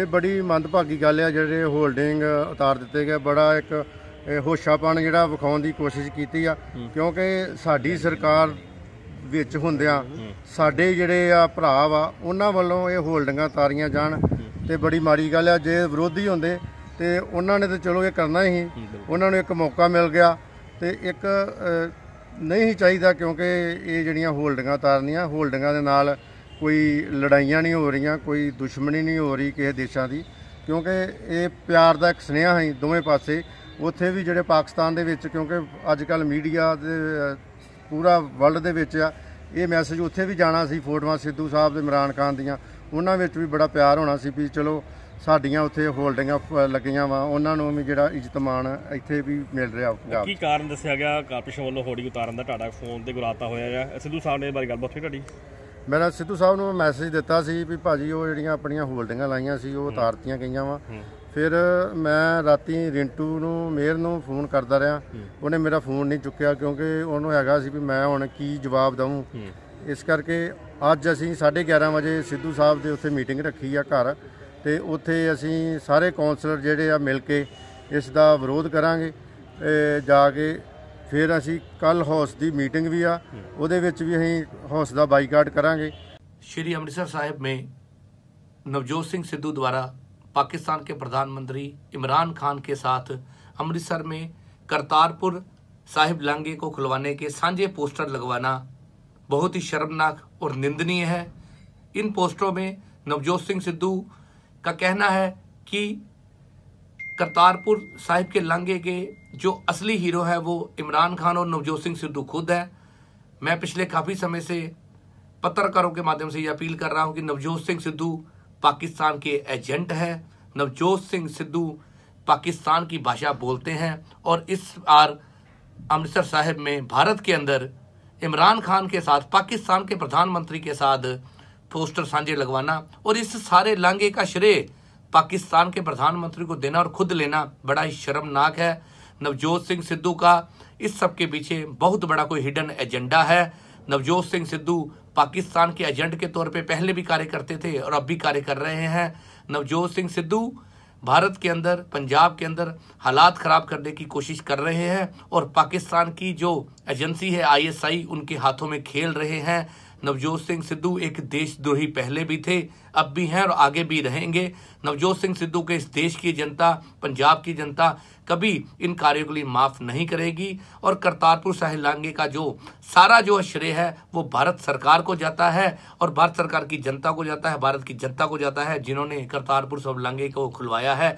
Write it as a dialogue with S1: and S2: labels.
S1: ਇਹ ਬੜੀ ਮੰਦਭਾਗੀ ਗੱਲ ਆ ਜਿਹੜੇ ਹੋਲਡਿੰਗ ਉਤਾਰ ਦਿੱਤੇ ਗਏ ਬੜਾ ਇੱਕ ਹੋਸ਼ਾਪਣ ਜਿਹੜਾ ਵਿਖਾਉਣ ਦੀ ਕੋਸ਼ਿਸ਼ ਕੀਤੀ ਆ ਕਿਉਂਕਿ ਸਾਡੀ ਸਰਕਾਰ ਵਿੱਚ ਹੁੰਦਿਆਂ ਸਾਡੇ ਜਿਹੜੇ ਆ ਭਰਾ ਵਾ ਉਹਨਾਂ ਵੱਲੋਂ ਇਹ ਹੋਲਡਿੰਗਾਂ ਤਾਰੀਆਂ ਜਾਣ ਤੇ ਬੜੀ ਮਾੜੀ ਗੱਲ ਆ ਜੇ ਵਿਰੋਧੀ ਹੁੰਦੇ ਤੇ ਉਹਨਾਂ ਨੇ ਤਾਂ ਚਲੋ ਇਹ ਕਰਨਾ ਹੀ ਉਹਨਾਂ ਨੂੰ ਇੱਕ ਮੌਕਾ ਮਿਲ ਗਿਆ ਤੇ ਇੱਕ ਨਹੀਂ ਚਾਹੀਦਾ ਕਿਉਂਕਿ ਇਹ ਜਿਹੜੀਆਂ ਹੋਲਡਿੰਗਾਂ ਤਾਰਨੀਆਂ ਹੋਲਡਿੰਗਾਂ ਦੇ ਨਾਲ ਕੋਈ ਲੜਾਈਆਂ ਨਹੀਂ ਹੋ ਰਹੀਆਂ ਕੋਈ ਦੁਸ਼ਮਣੀ ਨਹੀਂ ਹੋ ਰਹੀ ਕਿਸੇ ਦੇਸ਼ਾਂ ਦੀ ਕਿਉਂਕਿ ਇਹ ਪਿਆਰ ਦਾ ਇੱਕ ਸੁਨੇਹਾ ਹੈ ਦੋਵੇਂ ਪਾਸੇ ਉੱਥੇ ਵੀ ਜਿਹੜੇ ਪਾਕਿਸਤਾਨ ਦੇ ਵਿੱਚ ਕਿਉਂਕਿ ਅੱਜ ਕੱਲ ਮੀਡੀਆ ਦੇ ਪੂਰਾ ਵਰਲਡ ਦੇ ਵਿੱਚ ਆ ਇਹ ਮੈਸੇਜ ਉੱਥੇ ਵੀ ਜਾਣਾ ਸੀ ਫੋਟੋਆਂ ਸਿੱਧੂ ਸਾਹਿਬ ਤੇ ਇਮਰਾਨ ਖਾਨ ਦੀਆਂ ਉਹਨਾਂ ਵਿੱਚ ਵੀ ਬੜਾ ਪਿਆਰ ਹੋਣਾ ਸੀ ਵੀ ਚਲੋ ਸਾਡੀਆਂ ਉੱਥੇ ਹੋਲਡਿੰਗਾਂ ਲੱਗੀਆਂ ਵਾ ਉਹਨਾਂ ਨੂੰ ਵੀ ਜਿਹੜਾ ਇਜ਼ਤਮਾਨ ਇੱਥੇ ਵੀ ਮਿਲ ਰਿਹਾ ਪੰਜਾਬ ਕੀ
S2: ਕਾਰਨ ਦੱਸਿਆ ਗਿਆ ਕਾਪੀਸ਼ ਵੱਲੋਂ ਹੋੜੀ ਉਤਾਰਨ ਦਾ ਟਾਟਾ ਫੋਨ ਤੇ ਗੁਰਾਤਾ ਹੋਇਆ ਹੈ ਸਿੱਧੂ ਸਾਹਿਬ ਨੇ ਬਾਰੇ ਗੱਲਬਾਤ ਕੀਤੀ ਤੁਹਾਡੀ
S1: ਮੇਰਾ ਸਿੱਧੂ ਸਾਹਿਬ ਨੂੰ ਮੈਸੇਜ ਦਿੱਤਾ ਸੀ ਵੀ ਭਾਜੀ ਉਹ ਜਿਹੜੀਆਂ ਆਪਣੀਆਂ ਹੋਲਡਿੰਗਾਂ ਲਾਈਆਂ ਸੀ ਉਹ ਉਤਾਰਤੀਆਂ ਗਈਆਂ ਵਾ ਫਿਰ ਮੈਂ ਰਾਤੀ ਰਿੰਟੂ ਨੂੰ ਮੇਰ ਨੂੰ ਫੋਨ ਕਰਦਾ ਰਿਹਾ ਉਹਨੇ ਮੇਰਾ ਫੋਨ ਨਹੀਂ ਚੁੱਕਿਆ ਕਿਉਂਕਿ ਉਹਨੂੰ ਹੈਗਾ ਸੀ ਵੀ ਮੈਂ ਹੁਣ ਕੀ ਜਵਾਬ ਦਵਾਂ ਇਸ ਕਰਕੇ ਅੱਜ ਅਸੀਂ 11:30 ਵਜੇ ਸਿੱਧੂ ਸਾਹਿਬ ਦੇ ਉੱਥੇ ਮੀਟਿੰਗ ਰੱਖੀ ਆ ਘਰ ਤੇ ਉੱਥੇ ਅਸੀਂ ਸਾਰੇ ਕਾਉਂਸਲਰ ਜਿਹੜੇ ਆ ਮਿਲ ਕੇ ਇਸ ਦਾ ਵਿਰੋਧ ਕਰਾਂਗੇ ਜਾ ਕੇ फिर असी कल हाउस की मीटिंग भी ਆ ਉਹਦੇ ਵਿੱਚ ਵੀ ਅਸੀਂ ਹੌਸ ਦਾ ਬਾਈਕਾਟ ਕਰਾਂਗੇ
S2: नवजोत सिंह सिद्धू द्वारा पाकिस्तान के प्रधानमंत्री इमरान खान के साथ अमृतसर में करतारपुर साहिब लांगे को खुलवाने के सांझे पोस्टर लगवाना बहुत ही शर्मनाक और निंदनीय है इन पोस्टरों में नवजोत सिंह सिद्धू का कहना है कि करतारपुर साहिब के लांगे के जो असली हीरो है वो इमरान खान और नवजोत सिंह सिद्धू खुद है मैं पिछले काफ़ी समय से पत्रकारों के माध्यम से ये अपील कर रहा हूँ कि नवजोत सिंह सिद्धू पाकिस्तान के एजेंट है नवजोत सिंह सिद्धू पाकिस्तान की भाषा बोलते हैं और इस बार अमृतसर साहिब में भारत के अंदर इमरान खान के साथ पाकिस्तान के प्रधानमंत्री के साथ पोस्टर साझे लगवाना और इस सारे लांगे का श्रेय पाकिस्तान के प्रधानमंत्री को देना और खुद लेना बड़ा ही शर्मनाक है नवजोत सिंह सिद्धू का इस सब के पीछे बहुत बड़ा कोई हिडन एजेंडा है नवजोत सिंह सिद्धू पाकिस्तान के एजेंट के तौर पे पहले भी कार्य करते थे और अब भी कार्य कर रहे हैं नवजोत सिंह सिद्धू भारत के अंदर पंजाब के अंदर हालात ख़राब करने की कोशिश कर रहे हैं और पाकिस्तान की जो एजेंसी है आईएसआई उनके हाथों में खेल रहे हैं नवजोत सिंह सिद्धू एक देशद्रोही पहले भी थे अब भी हैं और आगे भी रहेंगे नवजोत सिंह सिद्धू के इस देश की जनता पंजाब की जनता कभी इन कार्यों के लिए माफ नहीं करेगी और करतारपुर साहिब लांगे का जो सारा जो श्रेय है वो भारत सरकार को जाता है और भारत सरकार की जनता को जाता है भारत की जनता को जाता है जिन्होंने करतारपुर साहिब लांगे को खुलवाया है